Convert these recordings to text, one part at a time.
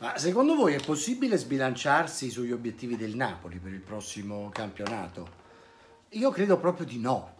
Ma secondo voi è possibile sbilanciarsi sugli obiettivi del Napoli per il prossimo campionato? Io credo proprio di no,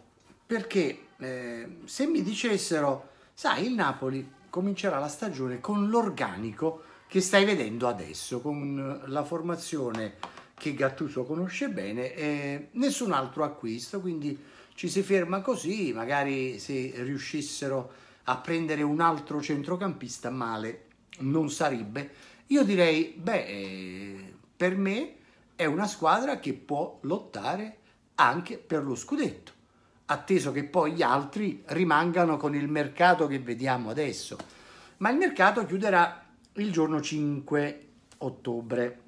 perché eh, se mi dicessero, sai, il Napoli comincerà la stagione con l'organico che stai vedendo adesso, con la formazione che Gattuso conosce bene, eh, nessun altro acquisto, quindi ci si ferma così, magari se riuscissero a prendere un altro centrocampista male non sarebbe, io direi, beh, eh, per me è una squadra che può lottare anche per lo scudetto, atteso che poi gli altri rimangano con il mercato che vediamo adesso. Ma il mercato chiuderà il giorno 5 ottobre,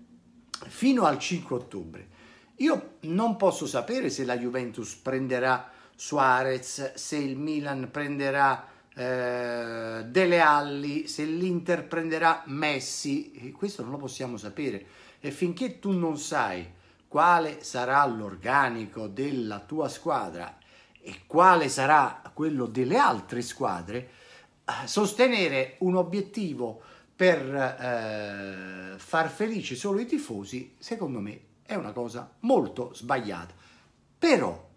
fino al 5 ottobre. Io non posso sapere se la Juventus prenderà Suarez, se il Milan prenderà eh, Dele Alli, se l'Inter prenderà Messi, questo non lo possiamo sapere. E finché tu non sai quale sarà l'organico della tua squadra e quale sarà quello delle altre squadre, eh, sostenere un obiettivo per eh, far felici solo i tifosi, secondo me, è una cosa molto sbagliata. Però,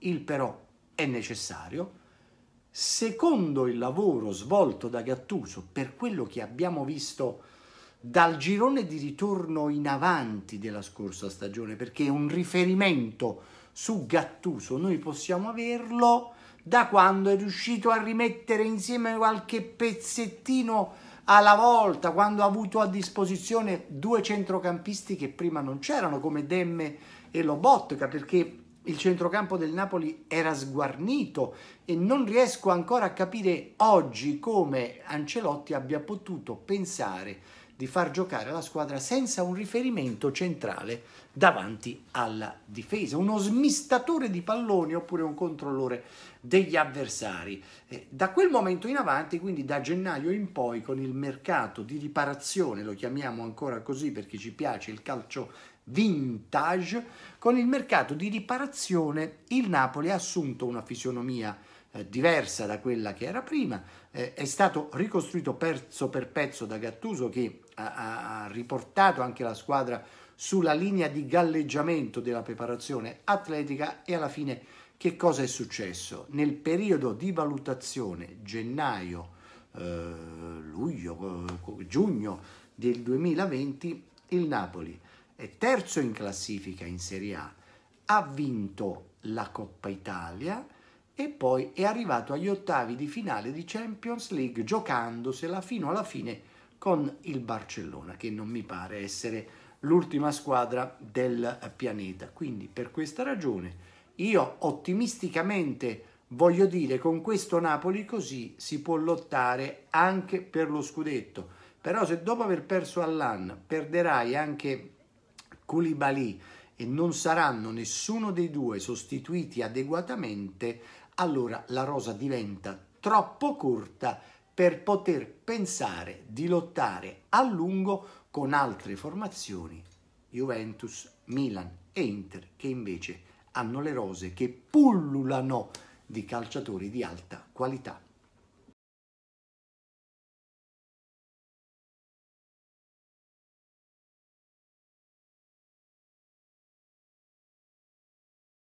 il però è necessario secondo il lavoro svolto da Gattuso, per quello che abbiamo visto dal girone di ritorno in avanti della scorsa stagione, perché un riferimento su Gattuso noi possiamo averlo da quando è riuscito a rimettere insieme qualche pezzettino alla volta, quando ha avuto a disposizione due centrocampisti che prima non c'erano, come Demme e Lobotka, perché il centrocampo del Napoli era sguarnito e non riesco ancora a capire oggi come Ancelotti abbia potuto pensare di far giocare la squadra senza un riferimento centrale davanti alla difesa, uno smistatore di palloni oppure un controllore degli avversari. Eh, da quel momento in avanti, quindi da gennaio in poi, con il mercato di riparazione, lo chiamiamo ancora così perché ci piace il calcio vintage, con il mercato di riparazione il Napoli ha assunto una fisionomia eh, diversa da quella che era prima, eh, è stato ricostruito pezzo per pezzo da Gattuso che ha, ha riportato anche la squadra sulla linea di galleggiamento della preparazione atletica e alla fine che cosa è successo? Nel periodo di valutazione gennaio, eh, luglio, eh, giugno del 2020 il Napoli è terzo in classifica in Serie A, ha vinto la Coppa Italia, e poi è arrivato agli ottavi di finale di Champions League giocandosela fino alla fine con il Barcellona, che non mi pare essere l'ultima squadra del pianeta. Quindi per questa ragione io ottimisticamente voglio dire con questo Napoli così si può lottare anche per lo scudetto. Però se dopo aver perso Allan perderai anche Koulibaly e non saranno nessuno dei due sostituiti adeguatamente, allora la rosa diventa troppo corta per poter pensare di lottare a lungo con altre formazioni, Juventus, Milan e Inter, che invece hanno le rose che pullulano di calciatori di alta qualità.